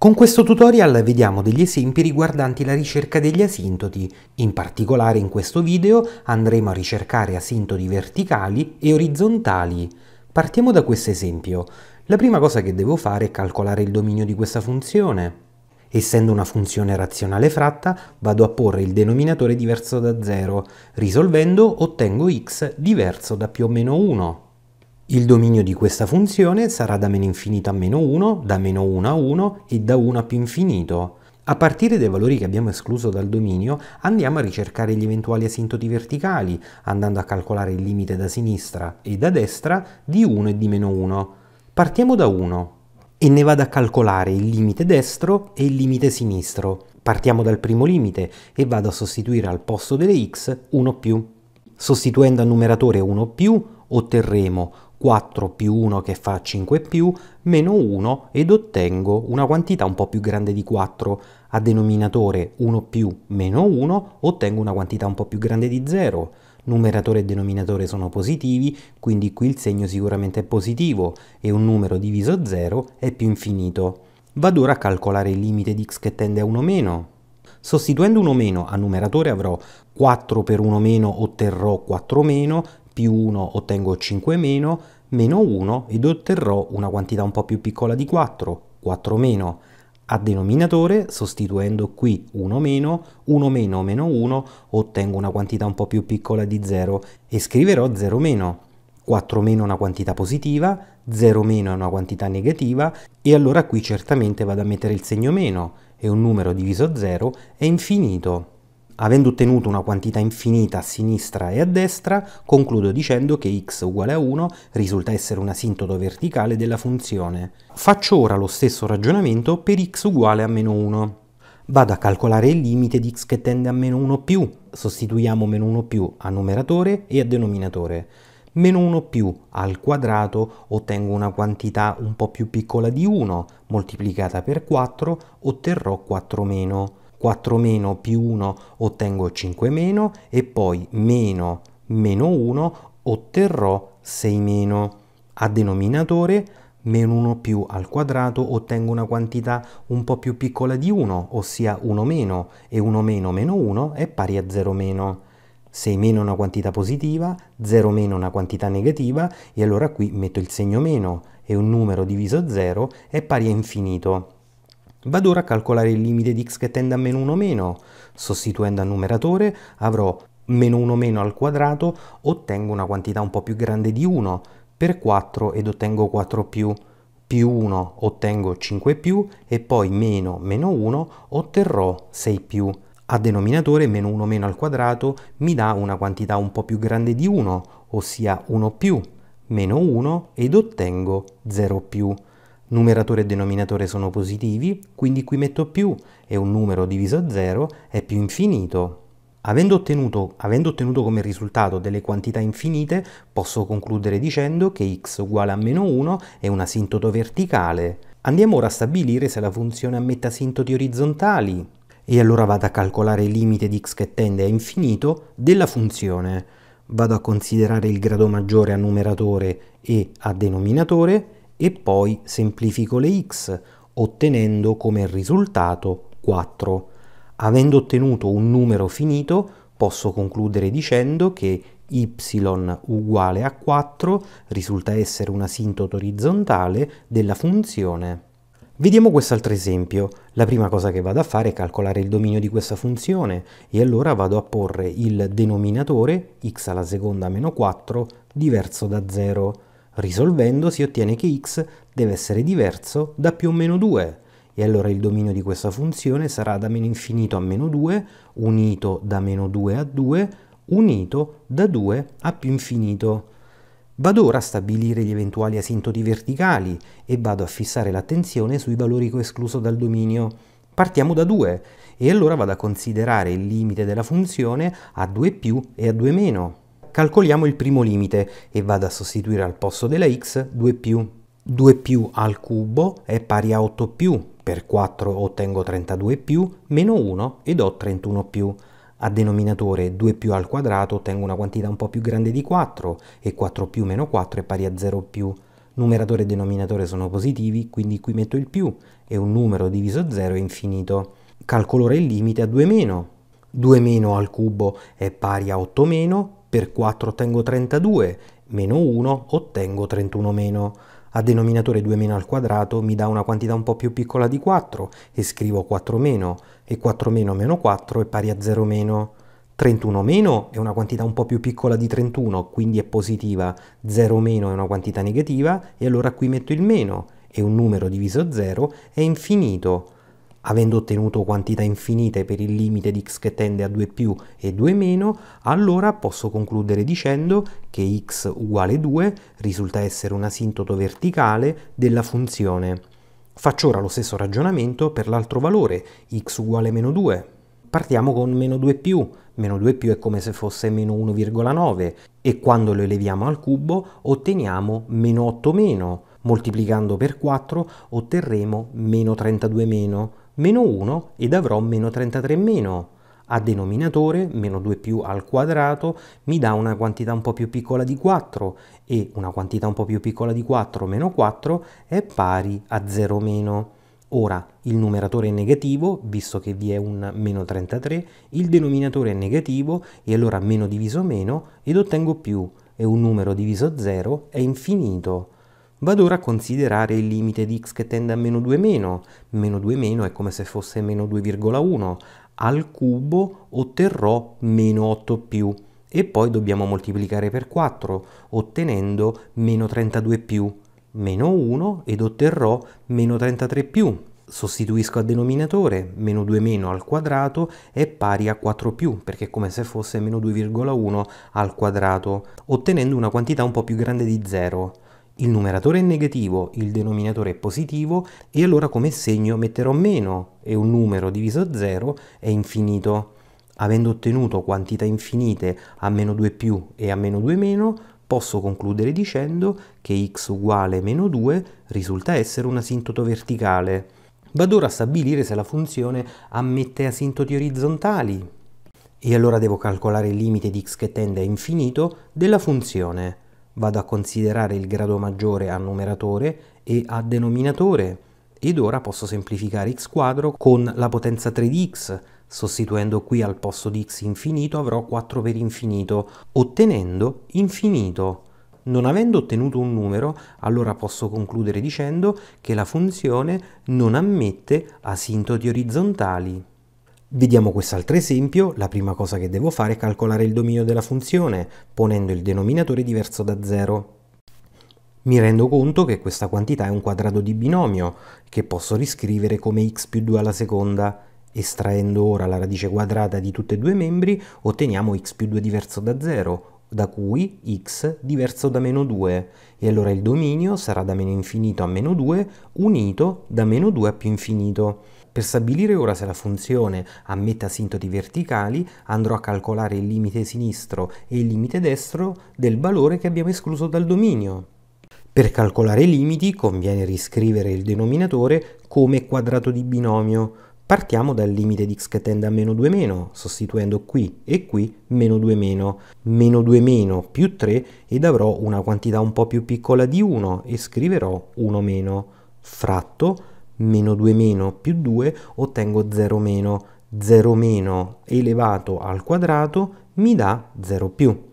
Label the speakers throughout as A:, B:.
A: Con questo tutorial vediamo degli esempi riguardanti la ricerca degli asintoti. In particolare in questo video andremo a ricercare asintoti verticali e orizzontali. Partiamo da questo esempio. La prima cosa che devo fare è calcolare il dominio di questa funzione. Essendo una funzione razionale fratta, vado a porre il denominatore diverso da 0. Risolvendo ottengo x diverso da più o meno 1. Il dominio di questa funzione sarà da meno infinito a meno 1, da meno 1 a 1 e da 1 a più infinito. A partire dai valori che abbiamo escluso dal dominio andiamo a ricercare gli eventuali asintoti verticali, andando a calcolare il limite da sinistra e da destra di 1 e di meno 1. Partiamo da 1 e ne vado a calcolare il limite destro e il limite sinistro. Partiamo dal primo limite e vado a sostituire al posto delle x 1 più. Sostituendo al numeratore 1 più otterremo 4 più 1 che fa 5 più, meno 1 ed ottengo una quantità un po' più grande di 4. A denominatore 1 più meno 1 ottengo una quantità un po' più grande di 0 numeratore e denominatore sono positivi, quindi qui il segno sicuramente è positivo e un numero diviso 0 è più infinito. Vado ora a calcolare il limite di x che tende a 1 meno. Sostituendo 1 meno a numeratore avrò 4 per 1 meno otterrò 4 meno, più 1 ottengo 5 meno, meno 1 ed otterrò una quantità un po' più piccola di 4, 4 meno a denominatore, sostituendo qui 1 meno, 1 meno meno 1, ottengo una quantità un po' più piccola di 0 e scriverò 0 meno. 4 meno è una quantità positiva, 0 meno è una quantità negativa e allora qui certamente vado a mettere il segno meno e un numero diviso 0 è infinito. Avendo ottenuto una quantità infinita a sinistra e a destra, concludo dicendo che x uguale a 1 risulta essere un asintoto verticale della funzione. Faccio ora lo stesso ragionamento per x uguale a meno 1. Vado a calcolare il limite di x che tende a meno 1 più, sostituiamo meno 1 più a numeratore e a denominatore. Meno 1 più al quadrato ottengo una quantità un po' più piccola di 1, moltiplicata per 4 otterrò 4 meno 4 meno più 1 ottengo 5 meno e poi meno meno 1 otterrò 6 meno. A denominatore meno 1 più al quadrato ottengo una quantità un po' più piccola di 1, ossia 1 meno, e 1 meno meno 1 è pari a 0 meno. 6 meno è una quantità positiva, 0 meno è una quantità negativa, e allora qui metto il segno meno, e un numero diviso 0 è pari a infinito. Vado ora a calcolare il limite di x che tende a meno 1 meno. Sostituendo al numeratore avrò meno 1 meno al quadrato, ottengo una quantità un po' più grande di 1 per 4 ed ottengo 4 più più 1 ottengo 5 più e poi meno meno 1 otterrò 6 più. A denominatore meno 1 meno al quadrato mi dà una quantità un po' più grande di 1, ossia 1 più, meno 1 ed ottengo 0 più. Numeratore e denominatore sono positivi, quindi qui metto più e un numero diviso a 0 è più infinito. Avendo ottenuto, avendo ottenuto, come risultato delle quantità infinite, posso concludere dicendo che x uguale a meno 1 è un asintoto verticale. Andiamo ora a stabilire se la funzione ammette asintoti orizzontali. E allora vado a calcolare il limite di x che tende a infinito della funzione. Vado a considerare il grado maggiore a numeratore e a denominatore e poi semplifico le x ottenendo come risultato 4. Avendo ottenuto un numero finito posso concludere dicendo che y uguale a 4 risulta essere una sintoto orizzontale della funzione. Vediamo quest'altro esempio. La prima cosa che vado a fare è calcolare il dominio di questa funzione e allora vado a porre il denominatore x alla seconda meno 4 diverso da 0 Risolvendo si ottiene che x deve essere diverso da più o meno 2 e allora il dominio di questa funzione sarà da meno infinito a meno 2 unito da meno 2 a 2 unito da 2 a più infinito. Vado ora a stabilire gli eventuali asintoti verticali e vado a fissare l'attenzione sui valori che ho escluso dal dominio. Partiamo da 2 e allora vado a considerare il limite della funzione a 2 più e a 2 meno calcoliamo il primo limite e vado a sostituire al posto della x 2 più. 2 più al cubo è pari a 8 più, per 4 ottengo 32 più, meno 1 ed ho 31 più. A denominatore 2 più al quadrato ottengo una quantità un po' più grande di 4 e 4 più meno 4 è pari a 0 più. Numeratore e denominatore sono positivi, quindi qui metto il più e un numero diviso 0 è infinito. Calcolo ora il limite a 2 meno. 2 meno al cubo è pari a 8 meno, per 4 ottengo 32, meno 1 ottengo 31 meno. A denominatore 2 meno al quadrato mi dà una quantità un po' più piccola di 4 e scrivo 4 meno e 4 meno meno 4 è pari a 0 meno. 31 meno è una quantità un po' più piccola di 31, quindi è positiva, 0 meno è una quantità negativa e allora qui metto il meno e un numero diviso 0 è infinito avendo ottenuto quantità infinite per il limite di x che tende a 2 più e 2 meno, allora posso concludere dicendo che x uguale 2 risulta essere un asintoto verticale della funzione. Faccio ora lo stesso ragionamento per l'altro valore, x uguale meno 2. Partiamo con meno 2 più, meno 2 più è come se fosse meno 1,9 e quando lo eleviamo al cubo otteniamo meno 8 meno. Moltiplicando per 4 otterremo meno 32 meno meno 1 ed avrò meno 33 meno. A denominatore, meno 2 più al quadrato, mi dà una quantità un po' più piccola di 4 e una quantità un po' più piccola di 4 meno 4 è pari a 0 meno. Ora, il numeratore è negativo, visto che vi è un meno 33, il denominatore è negativo e allora meno diviso meno ed ottengo più, e un numero diviso 0 è infinito. Vado ora a considerare il limite di x che tende a meno 2 meno. Meno 2 meno è come se fosse meno 2,1. Al cubo otterrò meno 8 più. E poi dobbiamo moltiplicare per 4, ottenendo meno 32 più. Meno 1 ed otterrò meno 33 più. Sostituisco al denominatore, meno 2 meno al quadrato è pari a 4 più, perché è come se fosse meno 2,1 al quadrato, ottenendo una quantità un po' più grande di 0 il numeratore è negativo, il denominatore è positivo e allora come segno metterò meno e un numero diviso 0 è infinito. Avendo ottenuto quantità infinite a meno 2 più e a meno 2 meno, posso concludere dicendo che x uguale meno 2 risulta essere un asintoto verticale. Vado ora a stabilire se la funzione ammette asintoti orizzontali. E allora devo calcolare il limite di x che tende a infinito della funzione vado a considerare il grado maggiore a numeratore e a denominatore ed ora posso semplificare x quadro con la potenza 3 di x, sostituendo qui al posto di x infinito avrò 4 per infinito, ottenendo infinito. Non avendo ottenuto un numero, allora posso concludere dicendo che la funzione non ammette asintoti orizzontali. Vediamo quest'altro esempio, la prima cosa che devo fare è calcolare il dominio della funzione, ponendo il denominatore diverso da 0. Mi rendo conto che questa quantità è un quadrato di binomio, che posso riscrivere come x più 2 alla seconda. Estraendo ora la radice quadrata di tutti e due i membri, otteniamo x più 2 diverso da 0, da cui x diverso da meno 2, e allora il dominio sarà da meno infinito a meno 2 unito da meno 2 a più infinito. Per stabilire ora se la funzione ammette asintoti verticali andrò a calcolare il limite sinistro e il limite destro del valore che abbiamo escluso dal dominio. Per calcolare i limiti conviene riscrivere il denominatore come quadrato di binomio. Partiamo dal limite di x che tende a meno 2 meno, sostituendo qui e qui meno 2 meno, meno 2 meno più 3 ed avrò una quantità un po' più piccola di 1 e scriverò 1 meno, fratto meno 2 meno più 2 ottengo 0 meno 0 meno elevato al quadrato mi dà 0 più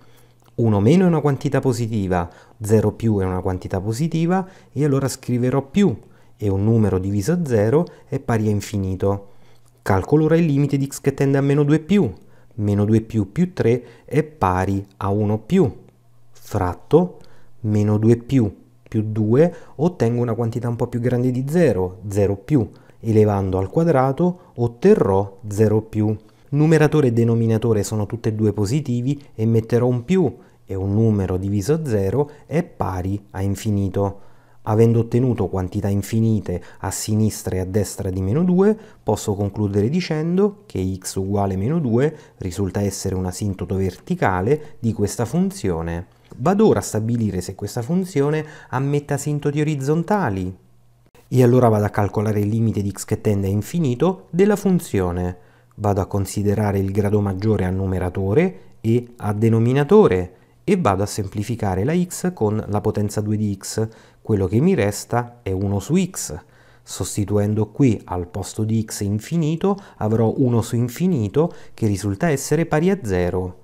A: 1 meno è una quantità positiva 0 più è una quantità positiva e allora scriverò più e un numero diviso a 0 è pari a infinito calcolo ora il limite di x che tende a meno 2 più meno 2 più più 3 è pari a 1 più fratto meno 2 più più 2 ottengo una quantità un po' più grande di 0, 0 più. Elevando al quadrato otterrò 0 più. Numeratore e denominatore sono tutti e due positivi e metterò un più e un numero diviso a 0 è pari a infinito. Avendo ottenuto quantità infinite a sinistra e a destra di meno 2, posso concludere dicendo che x uguale meno 2 risulta essere un asintoto verticale di questa funzione. Vado ora a stabilire se questa funzione ammetta sintoti orizzontali. E allora vado a calcolare il limite di x che tende a infinito della funzione. Vado a considerare il grado maggiore a numeratore e a denominatore e vado a semplificare la x con la potenza 2 di x. Quello che mi resta è 1 su x. Sostituendo qui al posto di x infinito avrò 1 su infinito che risulta essere pari a 0.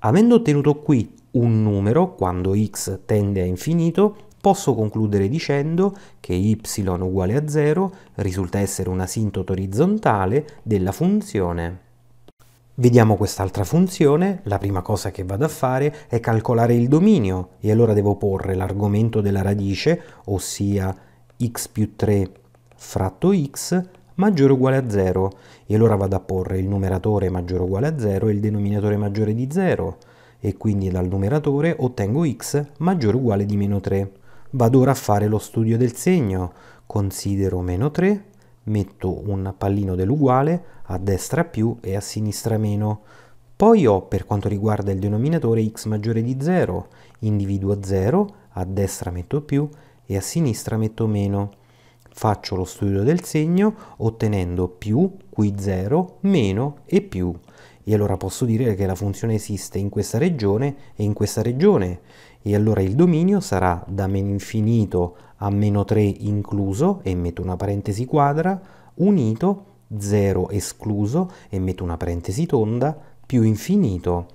A: Avendo ottenuto qui un numero, quando x tende a infinito, posso concludere dicendo che y uguale a 0 risulta essere un asintoto orizzontale della funzione. Vediamo quest'altra funzione, la prima cosa che vado a fare è calcolare il dominio e allora devo porre l'argomento della radice, ossia x più 3 fratto x maggiore o uguale a 0 e allora vado a porre il numeratore maggiore o uguale a 0 e il denominatore maggiore di 0 e quindi dal numeratore ottengo x maggiore o uguale di meno 3. Vado ora a fare lo studio del segno, considero meno 3, metto un pallino dell'uguale, a destra più e a sinistra meno. Poi ho per quanto riguarda il denominatore x maggiore di 0, individuo 0, a destra metto più e a sinistra metto meno. Faccio lo studio del segno ottenendo più, qui 0, meno e più e allora posso dire che la funzione esiste in questa regione e in questa regione e allora il dominio sarà da meno infinito a meno 3 incluso e metto una parentesi quadra unito 0 escluso e metto una parentesi tonda più infinito.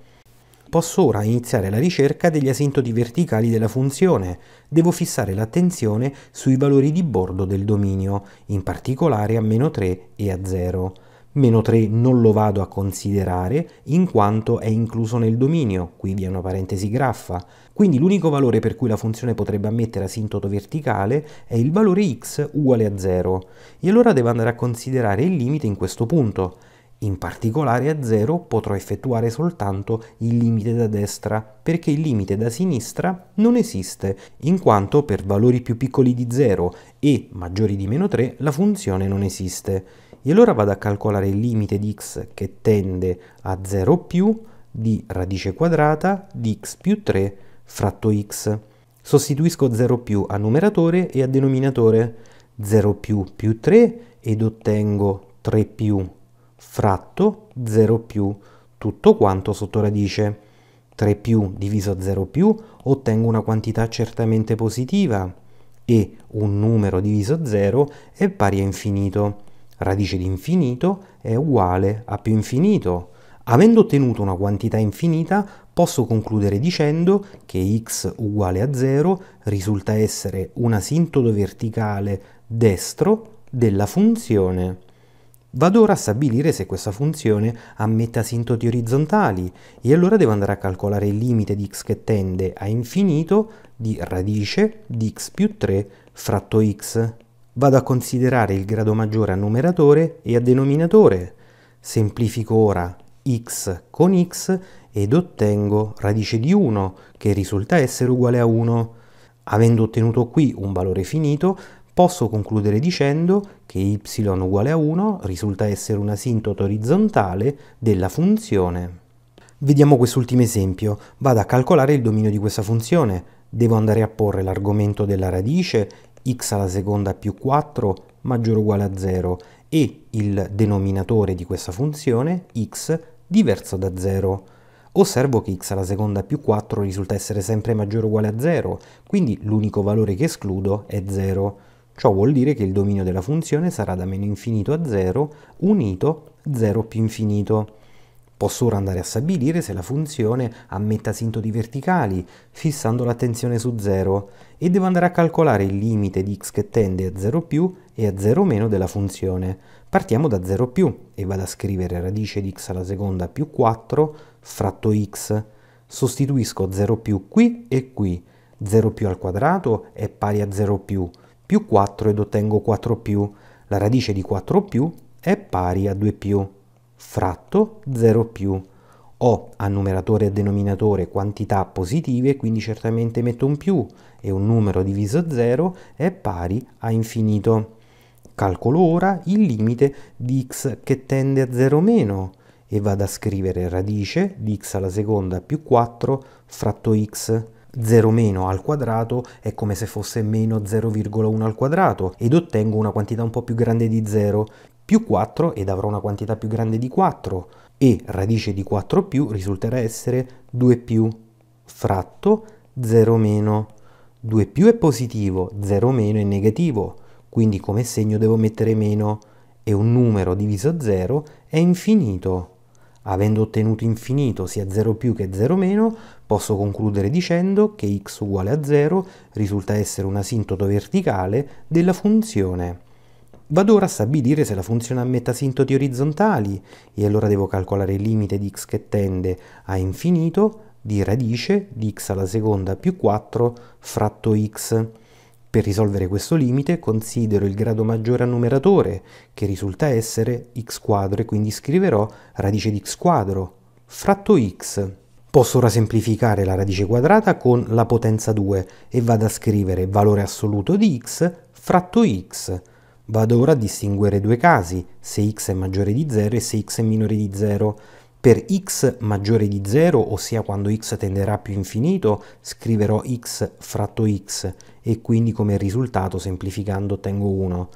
A: Posso ora iniziare la ricerca degli asintoti verticali della funzione. Devo fissare l'attenzione sui valori di bordo del dominio, in particolare a meno 3 e a 0 meno 3 non lo vado a considerare in quanto è incluso nel dominio, qui vi è una parentesi graffa, quindi l'unico valore per cui la funzione potrebbe ammettere asintoto verticale è il valore x uguale a 0 e allora devo andare a considerare il limite in questo punto. In particolare a 0 potrò effettuare soltanto il limite da destra, perché il limite da sinistra non esiste, in quanto per valori più piccoli di 0 e maggiori di meno 3 la funzione non esiste. E allora vado a calcolare il limite di x che tende a 0 più di radice quadrata di x più 3 fratto x. Sostituisco 0 più a numeratore e a denominatore 0 più più 3 ed ottengo 3 più fratto 0 più tutto quanto sotto radice. 3 più diviso 0 più ottengo una quantità certamente positiva e un numero diviso 0 è pari a infinito radice di infinito è uguale a più infinito. Avendo ottenuto una quantità infinita, posso concludere dicendo che x uguale a 0 risulta essere un asintodo verticale destro della funzione. Vado ora a stabilire se questa funzione ammette asintoti orizzontali e allora devo andare a calcolare il limite di x che tende a infinito di radice di x più 3 fratto x vado a considerare il grado maggiore a numeratore e a denominatore. Semplifico ora x con x ed ottengo radice di 1 che risulta essere uguale a 1. Avendo ottenuto qui un valore finito, posso concludere dicendo che y uguale a 1 risulta essere un asintoto orizzontale della funzione. Vediamo quest'ultimo esempio. Vado a calcolare il dominio di questa funzione. Devo andare a porre l'argomento della radice x alla seconda più 4 maggiore o uguale a 0 e il denominatore di questa funzione x diverso da 0. Osservo che x alla seconda più 4 risulta essere sempre maggiore o uguale a 0, quindi l'unico valore che escludo è 0. Ciò vuol dire che il dominio della funzione sarà da meno infinito a 0 unito 0 più infinito. Posso ora andare a stabilire se la funzione ammetta sintoti verticali, fissando l'attenzione su 0, e devo andare a calcolare il limite di x che tende a 0 più e a 0 meno della funzione. Partiamo da 0 più e vado a scrivere radice di x alla seconda più 4 fratto x. Sostituisco 0 più qui e qui. 0 più al quadrato è pari a 0 più, più 4 ed ottengo 4 più. La radice di 4 più è pari a 2 più fratto 0 più. Ho a numeratore e denominatore quantità positive, quindi certamente metto un più e un numero diviso 0 è pari a infinito. Calcolo ora il limite di x che tende a 0 meno e vado a scrivere radice di x alla seconda più 4 fratto x. 0 meno al quadrato è come se fosse meno 0,1 al quadrato ed ottengo una quantità un po' più grande di 0 più 4 ed avrò una quantità più grande di 4 e radice di 4 più risulterà essere 2 più fratto 0 meno. 2 più è positivo, 0 meno è negativo, quindi come segno devo mettere meno e un numero diviso 0 è infinito. Avendo ottenuto infinito sia 0 più che 0 meno, posso concludere dicendo che x uguale a 0 risulta essere un asintoto verticale della funzione. Vado ora a stabilire se la funzione ha metasintoti orizzontali e allora devo calcolare il limite di x che tende a infinito di radice di x alla seconda più 4 fratto x. Per risolvere questo limite considero il grado maggiore al numeratore, che risulta essere x quadro, e quindi scriverò radice di x quadro fratto x. Posso ora semplificare la radice quadrata con la potenza 2 e vado a scrivere valore assoluto di x fratto x Vado ora a distinguere due casi, se x è maggiore di 0 e se x è minore di 0. Per x maggiore di 0, ossia quando x tenderà più infinito, scriverò x fratto x e quindi come risultato, semplificando, ottengo 1.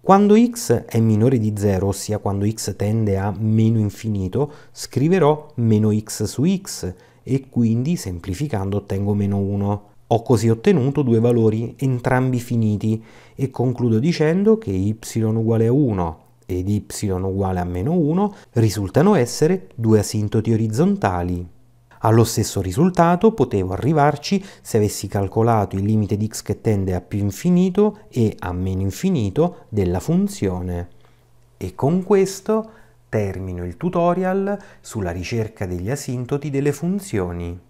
A: Quando x è minore di 0, ossia quando x tende a meno infinito, scriverò meno x su x e quindi, semplificando, ottengo meno 1. Ho così ottenuto due valori entrambi finiti e concludo dicendo che y uguale a 1 ed y uguale a meno 1 risultano essere due asintoti orizzontali. Allo stesso risultato potevo arrivarci se avessi calcolato il limite di x che tende a più infinito e a meno infinito della funzione. E con questo termino il tutorial sulla ricerca degli asintoti delle funzioni.